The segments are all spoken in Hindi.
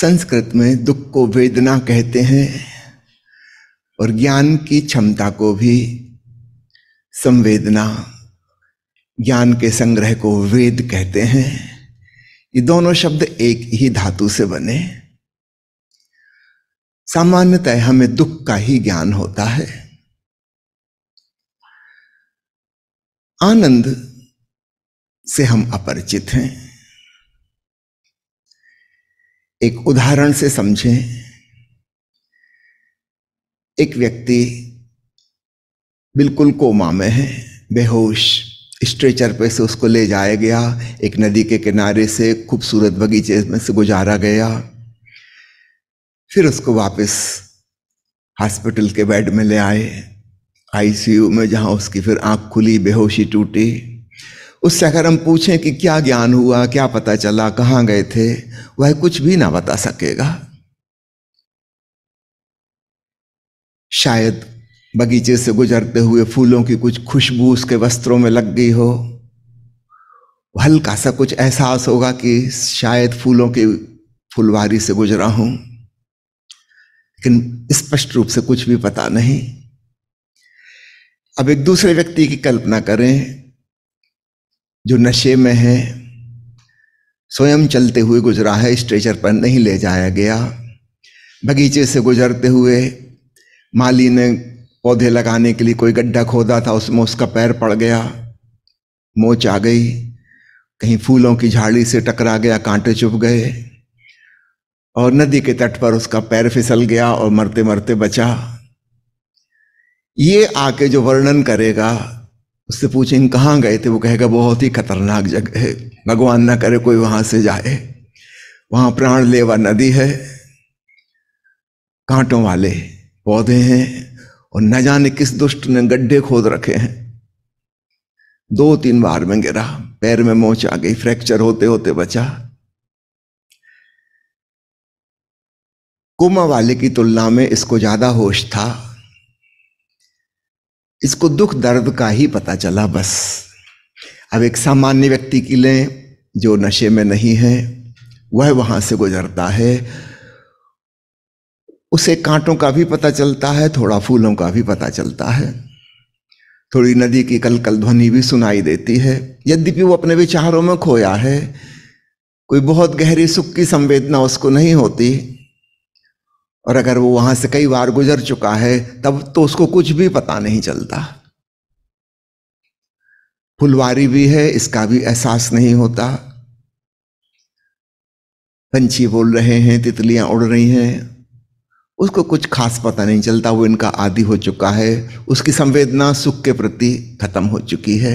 संस्कृत में दुख को वेदना कहते हैं और ज्ञान की क्षमता को भी संवेदना ज्ञान के संग्रह को वेद कहते हैं ये दोनों शब्द एक ही धातु से बने सामान्यतः हमें दुख का ही ज्ञान होता है आनंद से हम अपरिचित हैं एक उदाहरण से समझें एक व्यक्ति बिल्कुल कोमा में है बेहोश स्ट्रेचर पे से उसको ले जाया गया एक नदी के किनारे से खूबसूरत बगीचे में से गुजारा गया फिर उसको वापस हॉस्पिटल के बेड में ले आए आईसीयू में जहां उसकी फिर आंख खुली बेहोशी टूटी उससे अगर हम पूछें कि क्या ज्ञान हुआ क्या पता चला कहाँ गए थे वह कुछ भी ना बता सकेगा शायद बगीचे से गुजरते हुए फूलों की कुछ खुशबू उसके वस्त्रों में लग गई हो हल्का सा कुछ एहसास होगा कि शायद फूलों की फुलवारी से गुजरा हूं लेकिन स्पष्ट रूप से कुछ भी पता नहीं अब एक दूसरे व्यक्ति की कल्पना करें जो नशे में है स्वयं चलते हुए गुजरा है स्ट्रेचर पर नहीं ले जाया गया बगीचे से गुजरते हुए माली ने पौधे लगाने के लिए कोई गड्ढा खोदा था उसमें उसका पैर पड़ गया मोच आ गई कहीं फूलों की झाड़ी से टकरा गया कांटे चुप गए और नदी के तट पर उसका पैर फिसल गया और मरते मरते बचा ये आके जो वर्णन करेगा उससे इन कहाँ गए थे वो कहेगा बहुत ही खतरनाक जगह है भगवान ना करे कोई वहां से जाए वहाँ प्राण लेवा नदी है कांटों वाले पौधे हैं और न जाने किस दुष्ट ने गड्ढे खोद रखे हैं दो तीन बार में गिरा पैर में मोच आ गई फ्रैक्चर होते होते बचा कुमा वाले की तुलना में इसको ज्यादा होश था इसको दुख दर्द का ही पता चला बस अब एक सामान्य व्यक्ति के लिए जो नशे में नहीं है वह वहां से गुजरता है उसे कांटों का भी पता चलता है थोड़ा फूलों का भी पता चलता है थोड़ी नदी की कल कल ध्वनि भी सुनाई देती है यद्यपि वो अपने विचारों में खोया है कोई बहुत गहरी सुख की संवेदना उसको नहीं होती और अगर वो वहां से कई बार गुजर चुका है तब तो उसको कुछ भी पता नहीं चलता फुलवारी भी है इसका भी एहसास नहीं होता पंछी बोल रहे हैं तितलियां उड़ रही हैं उसको कुछ खास पता नहीं चलता वो इनका आदि हो चुका है उसकी संवेदना सुख के प्रति खत्म हो चुकी है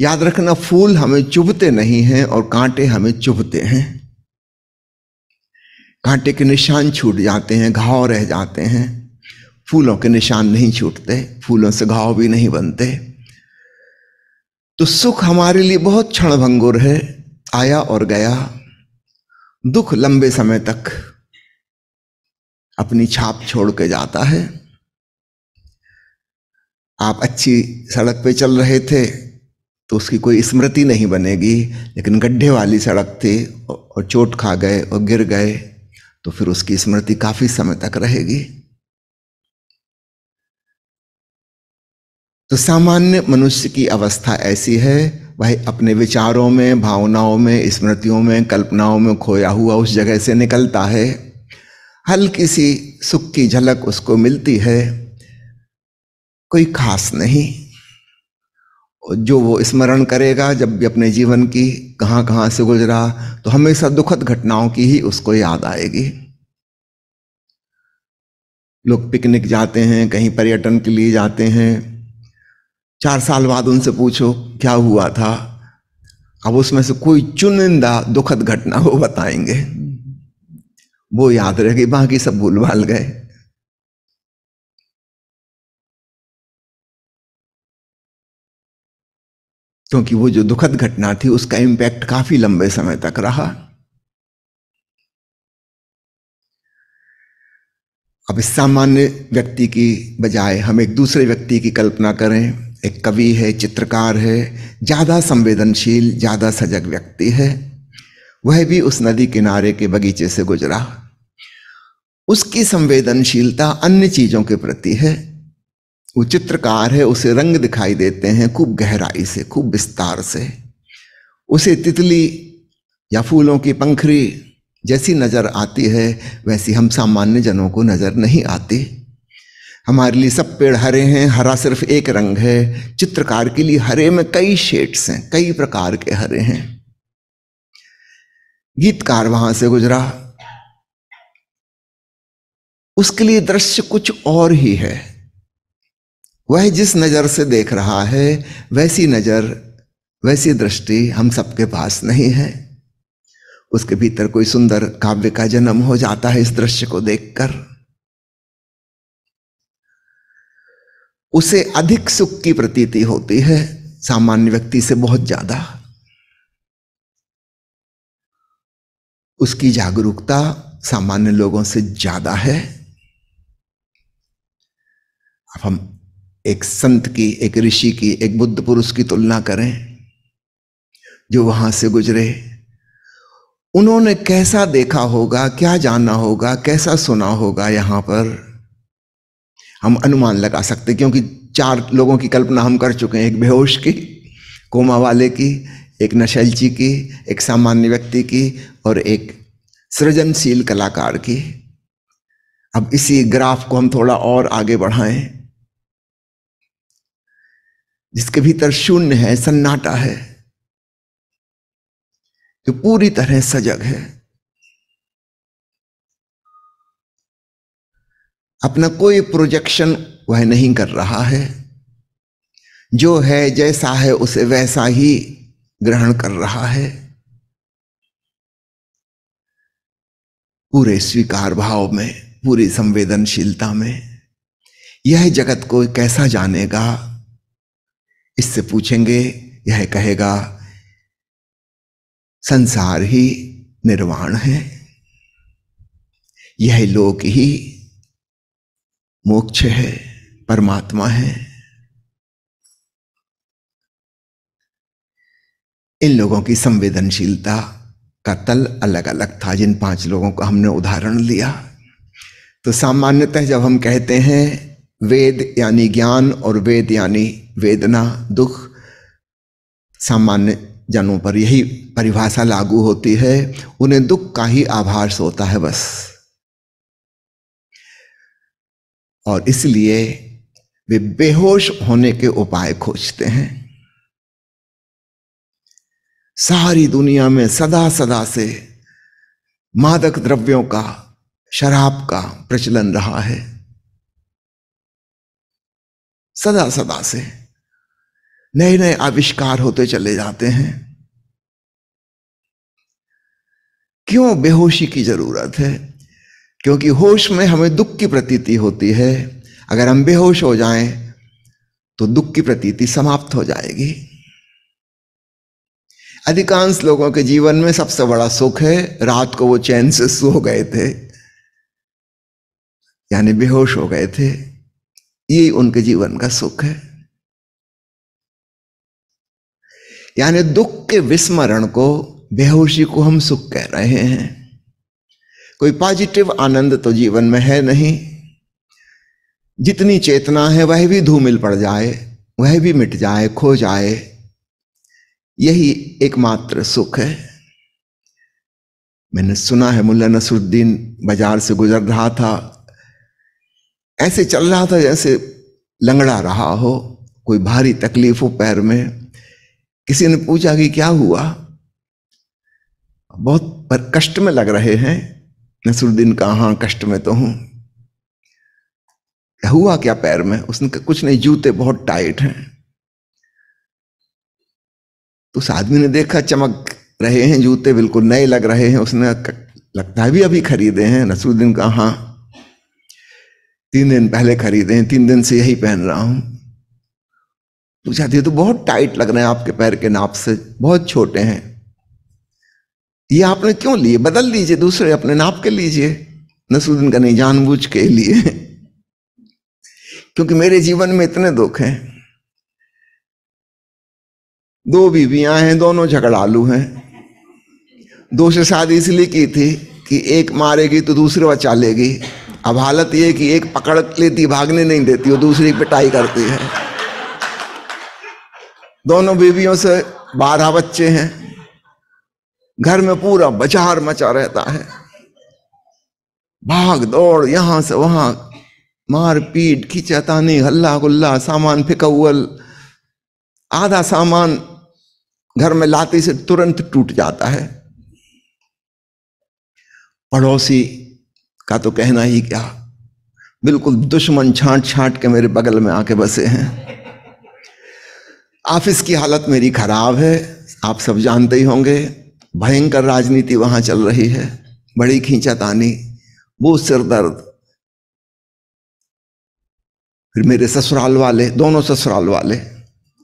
याद रखना फूल हमें चुभते नहीं हैं और कांटे हमें चुभते हैं कांटे के निशान छूट जाते हैं घाव रह जाते हैं फूलों के निशान नहीं छूटते फूलों से घाव भी नहीं बनते तो सुख हमारे लिए बहुत क्षणभंगुर है आया और गया दुख लंबे समय तक अपनी छाप छोड़ के जाता है आप अच्छी सड़क पे चल रहे थे तो उसकी कोई स्मृति नहीं बनेगी लेकिन गड्ढे वाली सड़क थी और चोट खा गए और गिर गए तो फिर उसकी स्मृति काफी समय तक रहेगी तो सामान्य मनुष्य की अवस्था ऐसी है वह अपने विचारों में भावनाओं में स्मृतियों में कल्पनाओं में खोया हुआ उस जगह से निकलता है हल्की सी सुख की झलक उसको मिलती है कोई खास नहीं जो वो स्मरण करेगा जब भी अपने जीवन की कहाँ कहाँ से गुजरा तो हमेशा दुखद घटनाओं की ही उसको याद आएगी लोग पिकनिक जाते हैं कहीं पर्यटन के लिए जाते हैं चार साल बाद उनसे पूछो क्या हुआ था अब उसमें से कोई चुनिंदा दुखद घटना वो बताएंगे वो याद रहेगी बाकी सब भूल भाल गए क्योंकि वो जो दुखद घटना थी उसका इंपैक्ट काफी लंबे समय तक रहा अब इस सामान्य व्यक्ति की बजाय हम एक दूसरे व्यक्ति की कल्पना करें एक कवि है चित्रकार है ज़्यादा संवेदनशील ज़्यादा सजग व्यक्ति है वह भी उस नदी किनारे के बगीचे से गुजरा उसकी संवेदनशीलता अन्य चीज़ों के प्रति है वो चित्रकार है उसे रंग दिखाई देते हैं खूब गहराई से खूब विस्तार से उसे तितली या फूलों की पंखरी जैसी नज़र आती है वैसी हम सामान्य जनों को नज़र नहीं आती हमारे लिए सब पेड़ हरे हैं हरा सिर्फ एक रंग है चित्रकार के लिए हरे में कई शेड्स हैं कई प्रकार के हरे हैं गीतकार वहां से गुजरा उसके लिए दृश्य कुछ और ही है वह जिस नज़र से देख रहा है वैसी नज़र वैसी दृष्टि हम सबके पास नहीं है उसके भीतर कोई सुंदर काव्य का जन्म हो जाता है इस दृश्य को देखकर उसे अधिक सुख की प्रतीति होती है सामान्य व्यक्ति से बहुत ज्यादा उसकी जागरूकता सामान्य लोगों से ज्यादा है अब हम एक संत की एक ऋषि की एक बुद्ध पुरुष की तुलना करें जो वहां से गुजरे उन्होंने कैसा देखा होगा क्या जाना होगा कैसा सुना होगा यहां पर हम अनुमान लगा सकते क्योंकि चार लोगों की कल्पना हम कर चुके हैं एक बेहोश की कोमा वाले की एक नशलची की एक सामान्य व्यक्ति की और एक सृजनशील कलाकार की अब इसी ग्राफ को हम थोड़ा और आगे बढ़ाएं जिसके भीतर शून्य है सन्नाटा है जो पूरी तरह सजग है अपना कोई प्रोजेक्शन वह नहीं कर रहा है जो है जैसा है उसे वैसा ही ग्रहण कर रहा है पूरे स्वीकार भाव में पूरी संवेदनशीलता में यह जगत को कैसा जानेगा इससे पूछेंगे यह कहेगा संसार ही निर्वाण है यह लोक ही मोक्ष है परमात्मा है इन लोगों की संवेदनशीलता का तल अलग अलग था जिन पांच लोगों का हमने उदाहरण लिया तो सामान्यतः जब हम कहते हैं वेद यानी ज्ञान और वेद यानी वेदना दुख सामान्य जनों पर यही परिभाषा लागू होती है उन्हें दुख का ही आभास होता है बस और इसलिए वे बेहोश होने के उपाय खोजते हैं सारी दुनिया में सदा सदा से मादक द्रव्यों का शराब का प्रचलन रहा है सदा सदा से नए नए आविष्कार होते चले जाते हैं क्यों बेहोशी की जरूरत है क्योंकि होश में हमें दुख की प्रतीति होती है अगर हम बेहोश हो जाएं तो दुख की प्रतीति समाप्त हो जाएगी अधिकांश लोगों के जीवन में सबसे बड़ा सुख है रात को वो चैन से सो गए थे यानी बेहोश हो गए थे यही उनके जीवन का सुख है यानी दुख के विस्मरण को बेहोशी को हम सुख कह रहे हैं कोई पॉजिटिव आनंद तो जीवन में है नहीं जितनी चेतना है वह भी धूमिल पड़ जाए वह भी मिट जाए खो जाए यही एकमात्र सुख है मैंने सुना है मुल्ला नसरुद्दीन बाजार से गुजर रहा था ऐसे चल रहा था जैसे लंगड़ा रहा हो कोई भारी तकलीफ हो पैर में किसी ने पूछा कि क्या हुआ बहुत पर कष्ट में लग रहे हैं नसरुद्दीन कहा हाँ कष्ट में तो हूं हुआ क्या पैर में उसने कुछ नहीं जूते बहुत टाइट हैं तो उस आदमी ने देखा चमक रहे हैं जूते बिल्कुल नए लग रहे हैं उसने लगता है भी अभी खरीदे हैं नसरुद्दीन का हाँ तीन दिन पहले खरीदे हैं तीन दिन से यही पहन रहा हूं पूछा थी तो बहुत टाइट लग रहे हैं आपके पैर के नाप से बहुत छोटे हैं ये आपने क्यों लिए बदल लीजिए दूसरे अपने नाप के लीजिए नसरुद्दीन का नहीं जानबूझ के लिए क्योंकि मेरे जीवन में इतने दुख हैं दो बीवियां हैं दोनों झगड़ालू हैं दो से शादी इसलिए की थी कि एक मारेगी तो दूसरे बचा लेगी अब हालत यह कि एक पकड़ लेती भागने नहीं देती और दूसरी पिटाई करती है दोनों बीवियों से बारह बच्चे हैं घर में पूरा बाजार मचा रहता है भाग दौड़ यहां से वहां मार पीट खींचातानी हल्ला गुल्ला सामान फिकवल आधा सामान घर में लाते से तुरंत टूट जाता है पड़ोसी का तो कहना ही क्या बिल्कुल दुश्मन छांट छांट के मेरे बगल में आके बसे हैं ऑफिस की हालत मेरी खराब है आप सब जानते ही होंगे भयंकर राजनीति वहां चल रही है बड़ी खींचातानी वो सिर दर्द फिर मेरे ससुराल वाले दोनों ससुराल वाले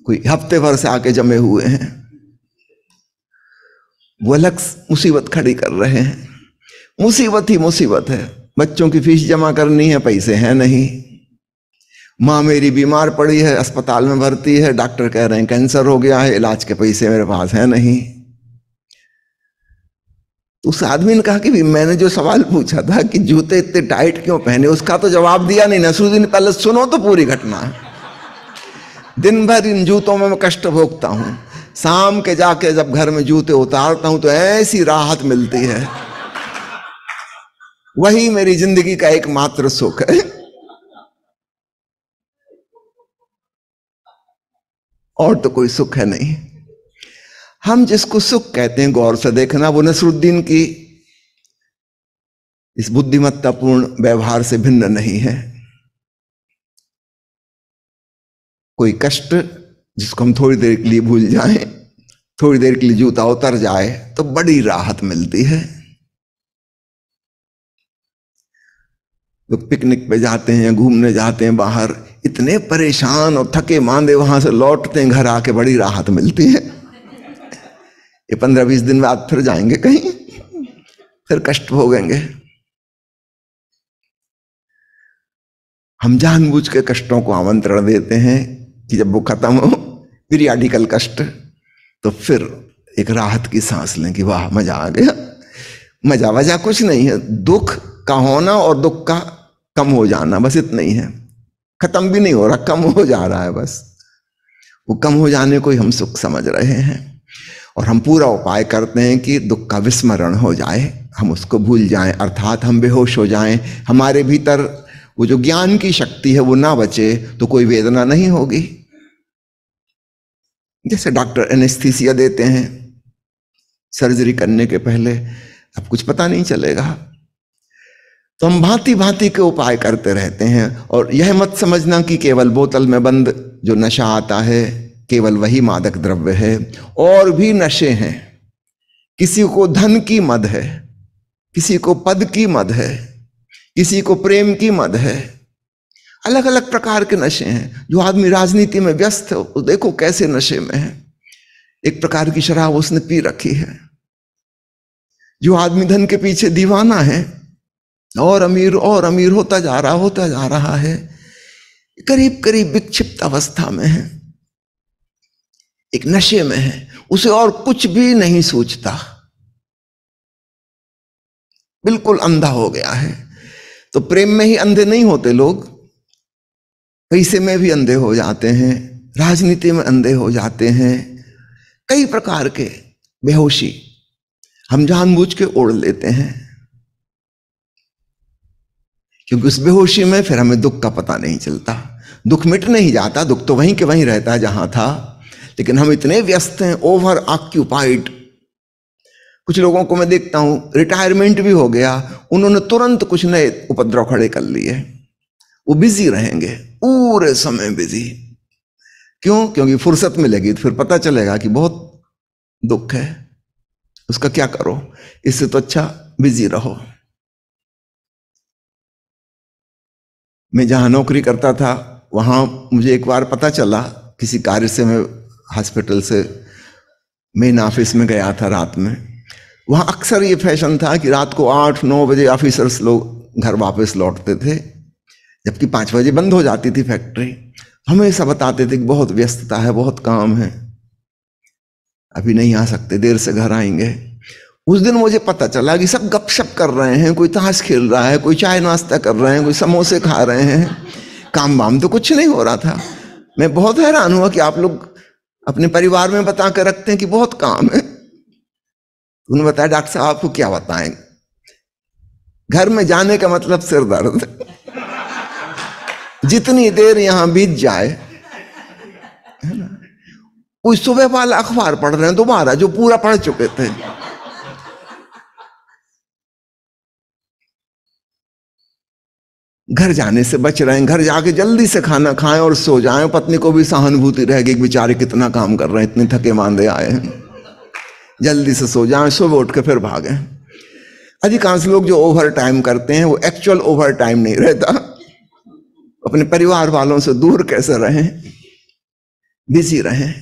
कोई हफ्ते भर से आके जमे हुए हैं वो अलग मुसीबत खड़ी कर रहे हैं मुसीबत ही मुसीबत है बच्चों की फीस जमा करनी है पैसे हैं नहीं माँ मेरी बीमार पड़ी है अस्पताल में भर्ती है डॉक्टर कह रहे हैं कैंसर हो गया है इलाज के पैसे मेरे पास है नहीं तो उस आदमी ने कहा कि भी मैंने जो सवाल पूछा था कि जूते इतने टाइट क्यों पहने उसका तो जवाब दिया नहीं नसरुद्दीन पहले सुनो तो पूरी घटना दिन भर इन जूतों में मैं कष्ट भोगता हूं शाम के जाके जब घर में जूते उतारता हूं तो ऐसी राहत मिलती है वही मेरी जिंदगी का एकमात्र सुख है और तो कोई सुख है नहीं हम जिसको सुख कहते हैं गौर से देखना वो नसरुद्दीन की इस बुद्धिमत्तापूर्ण व्यवहार से भिन्न नहीं है कोई कष्ट जिसको हम थोड़ी देर के लिए भूल जाएं, थोड़ी देर के लिए जूता उतर जाए तो बड़ी राहत मिलती है लोग तो पिकनिक पे जाते हैं घूमने जाते हैं बाहर इतने परेशान और थके मांदे वहां से लौटते हैं घर आके बड़ी राहत मिलती है ये पंद्रह बीस दिन बाद फिर जाएंगे कहीं फिर कष्ट भोगेंगे हम जानबूझ के कष्टों को आमंत्रण देते हैं कि जब वो खत्म हो पीरियाडिकल कष्ट तो फिर एक राहत की सांस लें कि वाह मजा आ गया मजा वजा कुछ नहीं है दुख का होना और दुख का कम हो जाना बस इतना ही है खत्म भी नहीं हो रहा कम हो जा रहा है बस वो कम हो जाने को ही हम सुख समझ रहे हैं और हम पूरा उपाय करते हैं कि दुख का विस्मरण हो जाए हम उसको भूल जाएं अर्थात हम बेहोश हो जाएं हमारे भीतर वो जो ज्ञान की शक्ति है वो ना बचे तो कोई वेदना नहीं होगी जैसे डॉक्टर एनेस्थीसिया देते हैं सर्जरी करने के पहले अब कुछ पता नहीं चलेगा तो हम भांति भांति के उपाय करते रहते हैं और यह मत समझना कि केवल बोतल में बंद जो नशा आता है केवल वही मादक द्रव्य है और भी नशे हैं किसी को धन की मद है किसी को पद की मद है किसी को प्रेम की मद है अलग अलग प्रकार के नशे हैं जो आदमी राजनीति में व्यस्त है वो तो देखो कैसे नशे में है एक प्रकार की शराब उसने पी रखी है जो आदमी धन के पीछे दीवाना है और अमीर और अमीर होता जा रहा होता जा रहा है करीब करीब विक्षिप्त अवस्था में है एक नशे में है उसे और कुछ भी नहीं सोचता बिल्कुल अंधा हो गया है तो प्रेम में ही अंधे नहीं होते लोग पैसे में भी अंधे हो जाते हैं राजनीति में अंधे हो जाते हैं कई प्रकार के बेहोशी हम जानबूझ के ओढ़ लेते हैं क्योंकि उस बेहोशी में फिर हमें दुख का पता नहीं चलता दुख मिट नहीं जाता दुख तो वहीं के वहीं रहता है जहां था लेकिन हम इतने व्यस्त हैं ओवर ऑक्यूपाइड कुछ लोगों को मैं देखता हूं रिटायरमेंट भी हो गया उन्होंने तुरंत कुछ नए उपद्रव खड़े कर लिए वो बिजी रहेंगे पूरे समय बिजी क्यों क्योंकि फुर्सत मिलेगी तो फिर पता चलेगा कि बहुत दुख है उसका क्या करो इससे तो अच्छा बिजी रहो मैं जहाँ नौकरी करता था वहाँ मुझे एक बार पता चला किसी कार्य से मैं हॉस्पिटल से मेन ऑफिस में गया था रात में वहाँ अक्सर ये फैशन था कि रात को आठ नौ बजे ऑफिसर्स लोग घर वापस लौटते थे जबकि पाँच बजे बंद हो जाती थी फैक्ट्री हमेशा बताते थे कि बहुत व्यस्तता है बहुत काम है अभी नहीं आ सकते देर से घर आएंगे उस दिन मुझे पता चला कि सब गपशप कर रहे हैं कोई ताश खेल रहा है कोई चाय नाश्ता कर रहे हैं कोई समोसे खा रहे हैं काम वाम तो कुछ नहीं हो रहा था मैं बहुत हैरान हुआ कि आप लोग अपने परिवार में बता कर रखते हैं कि बहुत काम है उन्होंने बताया डॉक्टर साहब आपको क्या बताएं घर में जाने का मतलब सिर दर्द जितनी देर यहां बीत जाए है ना उस सुबह वाला अखबार पढ़ रहे हैं दोबारा जो पूरा पढ़ चुके थे घर जाने से बच रहे हैं घर जाके जल्दी से खाना खाएं और सो जाएं पत्नी को भी सहानुभूति रहेगी बेचारे कितना काम कर रहे हैं इतने थके मांदे आए हैं जल्दी से सो जाएं सुबह उठ के फिर भागें अधिकांश लोग जो ओवर टाइम करते हैं वो एक्चुअल ओवर टाइम नहीं रहता अपने परिवार वालों से दूर कैसे रहें बिजी रहें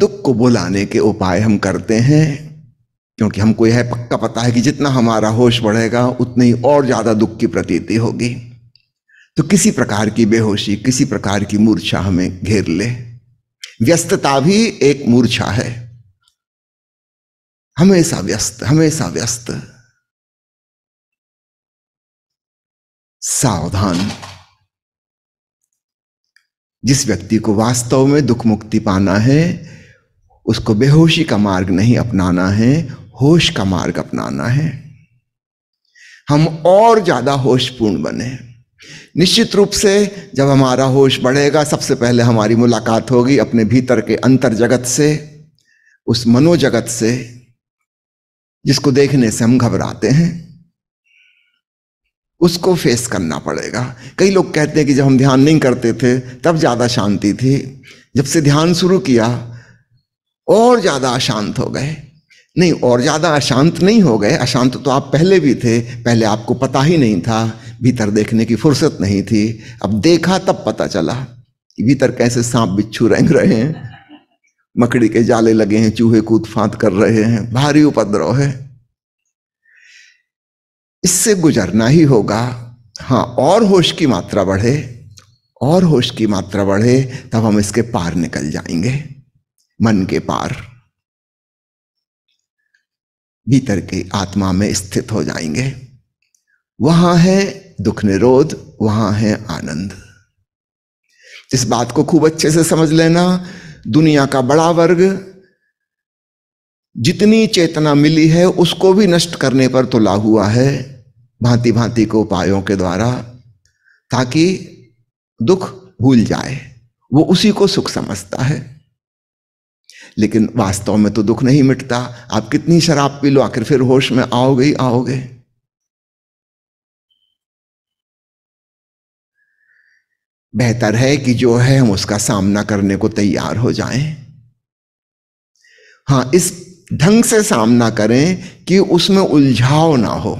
दुख को बुलाने के उपाय हम करते हैं क्योंकि हमको यह पक्का पता है कि जितना हमारा होश बढ़ेगा उतनी और ज़्यादा दुख की प्रतीति होगी तो किसी प्रकार की बेहोशी किसी प्रकार की मूर्छा हमें घेर ले व्यस्तता भी एक मूर्छा है हमेशा व्यस्त हमेशा व्यस्त सावधान जिस व्यक्ति को वास्तव में दुख मुक्ति पाना है उसको बेहोशी का मार्ग नहीं अपनाना है होश का मार्ग अपनाना है हम और ज़्यादा होशपूर्ण बने निश्चित रूप से जब हमारा होश बढ़ेगा सबसे पहले हमारी मुलाकात होगी अपने भीतर के अंतर जगत से उस मनोजगत से जिसको देखने से हम घबराते हैं उसको फेस करना पड़ेगा कई लोग कहते हैं कि जब हम ध्यान नहीं करते थे तब ज़्यादा शांति थी जब से ध्यान शुरू किया और ज़्यादा अशांत हो गए नहीं और ज़्यादा अशांत नहीं हो गए अशांत तो आप पहले भी थे पहले आपको पता ही नहीं था भीतर देखने की फुर्सत नहीं थी अब देखा तब पता चला भीतर कैसे सांप बिच्छू रेंग रहे हैं मकड़ी के जाले लगे हैं चूहे कूद फांत कर रहे हैं भारी उपद्रव है इससे गुजरना ही होगा हाँ और होश की मात्रा बढ़े और होश की मात्रा बढ़े तब हम इसके पार निकल जाएंगे मन के पार भीतर के आत्मा में स्थित हो जाएंगे वहां है दुख निरोध वहां है आनंद इस बात को खूब अच्छे से समझ लेना दुनिया का बड़ा वर्ग जितनी चेतना मिली है उसको भी नष्ट करने पर तुला हुआ है भांति भांति के उपायों के द्वारा ताकि दुख भूल जाए वो उसी को सुख समझता है लेकिन वास्तव में तो दुख नहीं मिटता आप कितनी शराब पी लो आखिर फिर होश में आओगे ही आओगे बेहतर है कि जो है हम उसका सामना करने को तैयार हो जाएं हां इस ढंग से सामना करें कि उसमें उलझाव ना हो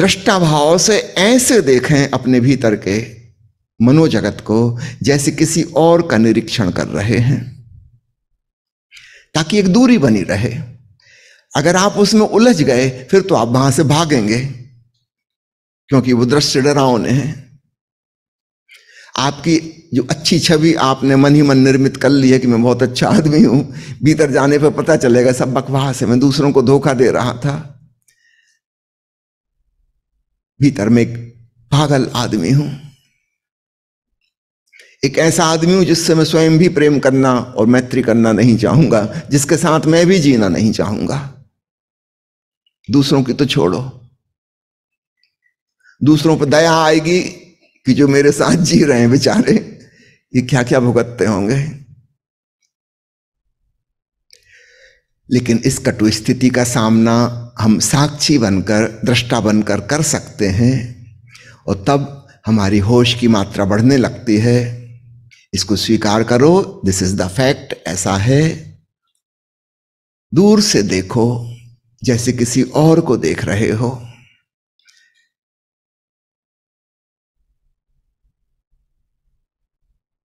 दृष्टा भाव से ऐसे देखें अपने भीतर के मनोजगत को जैसे किसी और का निरीक्षण कर रहे हैं ताकि एक दूरी बनी रहे अगर आप उसमें उलझ गए फिर तो आप वहां से भागेंगे क्योंकि वो दृश्य डरावने हैं आपकी जो अच्छी छवि आपने मन ही मन निर्मित कर ली है कि मैं बहुत अच्छा आदमी हूं भीतर जाने पर पता चलेगा सब बकवास है मैं दूसरों को धोखा दे रहा था भीतर में एक पागल आदमी हूं एक ऐसा आदमी हूँ जिससे मैं स्वयं भी प्रेम करना और मैत्री करना नहीं चाहूंगा जिसके साथ मैं भी जीना नहीं चाहूंगा दूसरों की तो छोड़ो दूसरों पर दया आएगी कि जो मेरे साथ जी रहे हैं बेचारे ये क्या क्या भुगतते होंगे लेकिन इस कटु स्थिति का सामना हम साक्षी बनकर दृष्टा बनकर कर सकते हैं और तब हमारी होश की मात्रा बढ़ने लगती है इसको स्वीकार करो दिस इज द फैक्ट ऐसा है दूर से देखो जैसे किसी और को देख रहे हो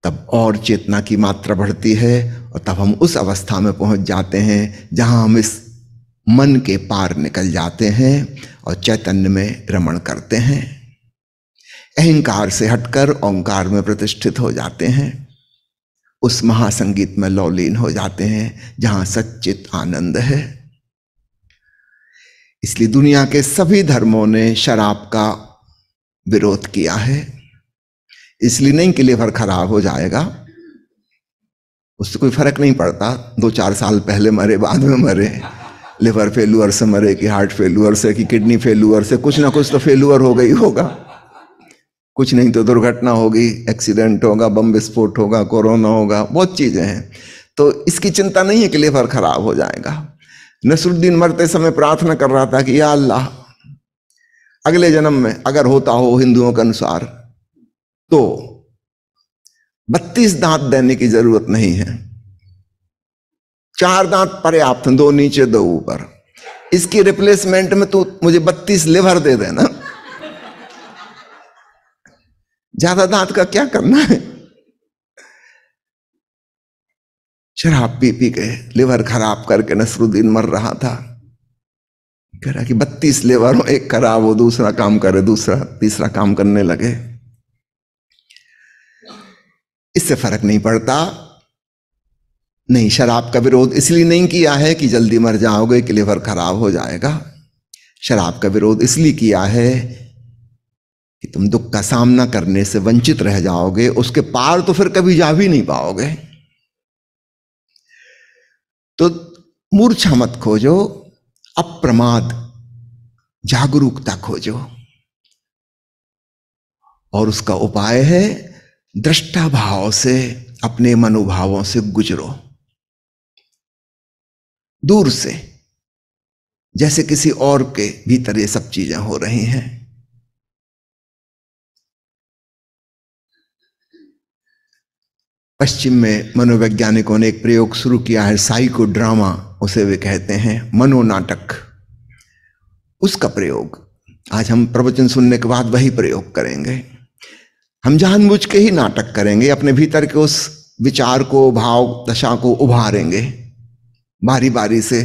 तब और चेतना की मात्रा बढ़ती है और तब हम उस अवस्था में पहुंच जाते हैं जहां हम इस मन के पार निकल जाते हैं और चैतन्य में रमण करते हैं अहंकार से हटकर ओंकार में प्रतिष्ठित हो जाते हैं उस महासंगीत में लौलीन हो जाते हैं जहां सच्चित आनंद है इसलिए दुनिया के सभी धर्मों ने शराब का विरोध किया है इसलिए नहीं कि लिवर खराब हो जाएगा उससे कोई फर्क नहीं पड़ता दो चार साल पहले मरे बाद में मरे लिवर फेलुअर से मरे कि हार्ट फेलुअर से कि किडनी फेलुअर से कुछ ना कुछ तो फेलुअर हो गई होगा कुछ नहीं तो दुर्घटना होगी एक्सीडेंट होगा बम विस्फोट होगा कोरोना होगा बहुत चीज़ें हैं तो इसकी चिंता नहीं है कि लेवर खराब हो जाएगा नसरुद्दीन मरते समय प्रार्थना कर रहा था कि या अल्लाह अगले जन्म में अगर होता हो हिंदुओं के अनुसार तो बत्तीस दांत देने की जरूरत नहीं है चार दांत पर्याप्त दो नीचे दो ऊपर इसकी रिप्लेसमेंट में तू मुझे बत्तीस लिवर दे देना ज्यादा दांत का क्या करना है शराब पी पी गए लिवर खराब करके नसरुद्दीन मर रहा था कह रहा कि बत्तीस लेवर हो एक खराब हो दूसरा काम करे दूसरा तीसरा काम करने लगे इससे फर्क नहीं पड़ता नहीं शराब का विरोध इसलिए नहीं किया है कि जल्दी मर जाओगे कि लिवर खराब हो जाएगा शराब का विरोध इसलिए किया है कि तुम दुख का सामना करने से वंचित रह जाओगे उसके पार तो फिर कभी जा भी नहीं पाओगे तो मूर्छा मत खोजो अप्रमाद जागरूकता खोजो और उसका उपाय है दृष्टा भाव से अपने मनोभावों से गुजरो दूर से जैसे किसी और के भीतर ये सब चीजें हो रही हैं पश्चिम में मनोवैज्ञानिकों ने एक प्रयोग शुरू किया है साइको ड्रामा उसे वे कहते हैं मनोनाटक उसका प्रयोग आज हम प्रवचन सुनने के बाद वही प्रयोग करेंगे हम जानबूझ के ही नाटक करेंगे अपने भीतर के उस विचार को भाव दशा को उभारेंगे बारी बारी से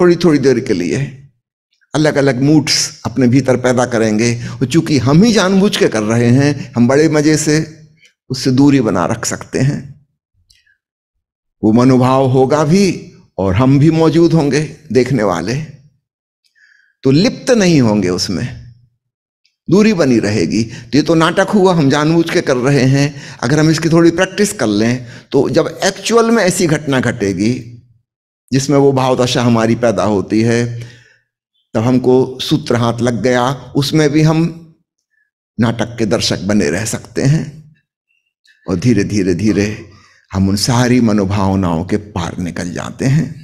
थोड़ी थोड़ी देर के लिए अलग अलग मूड्स अपने भीतर पैदा करेंगे और चूंकि हम ही जानबूझ के कर रहे हैं हम बड़े मज़े से उससे दूरी बना रख सकते हैं वो मनोभाव होगा भी और हम भी मौजूद होंगे देखने वाले तो लिप्त नहीं होंगे उसमें दूरी बनी रहेगी तो ये तो नाटक हुआ हम जानबूझ के कर रहे हैं अगर हम इसकी थोड़ी प्रैक्टिस कर लें तो जब एक्चुअल में ऐसी घटना घटेगी जिसमें वो भावदशा हमारी पैदा होती है तब हमको सूत्र हाथ लग गया उसमें भी हम नाटक के दर्शक बने रह सकते हैं और धीरे धीरे धीरे हम उन सारी मनोभावनाओं के पार निकल जाते हैं